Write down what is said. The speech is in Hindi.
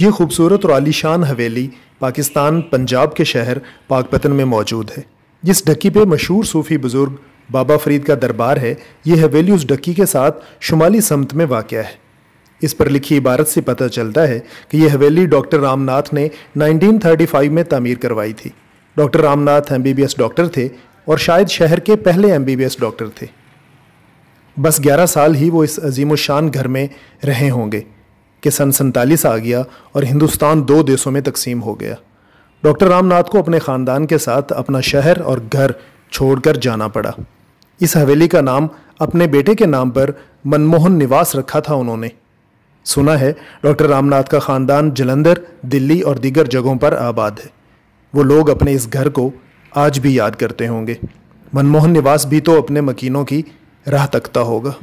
ये खूबसूरत और आलीशान हवेली पाकिस्तान पंजाब के शहर पाकपतन में मौजूद है जिस ढक्की पे मशहूर सूफ़ी बुज़ुर्ग बाबा फरीद का दरबार है ये हवेली उस ढक्की के साथ शुमाली समत में वाक़ है इस पर लिखी इबारत से पता चलता है कि यह हवेली डॉक्टर रामनाथ ने 1935 में तमीर करवाई थी डॉक्टर रामनाथ एमबीबीएस डॉक्टर थे और शायद शहर के पहले एमबीबीएस डॉक्टर थे बस 11 साल ही वो इस अजीम शान घर में रहे होंगे कि सन सैतालीस आ गया और हिंदुस्तान दो देशों में तकसीम हो गया डॉक्टर रामनाथ को अपने ख़ानदान के साथ अपना शहर और घर छोड़कर जाना पड़ा इस हवेली का नाम अपने बेटे के नाम पर मनमोहन निवास रखा था उन्होंने सुना है डॉक्टर रामनाथ का ख़ानदान जलंधर दिल्ली और दीगर जगहों पर आबाद है वो लोग अपने इस घर को आज भी याद करते होंगे मनमोहन निवास भी तो अपने मकीनों की राह तकता होगा